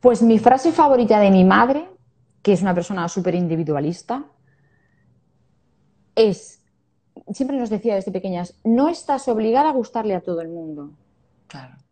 Pues mi frase favorita de mi madre, que es una persona súper individualista, es, siempre nos decía desde pequeñas, no estás obligada a gustarle a todo el mundo. Claro.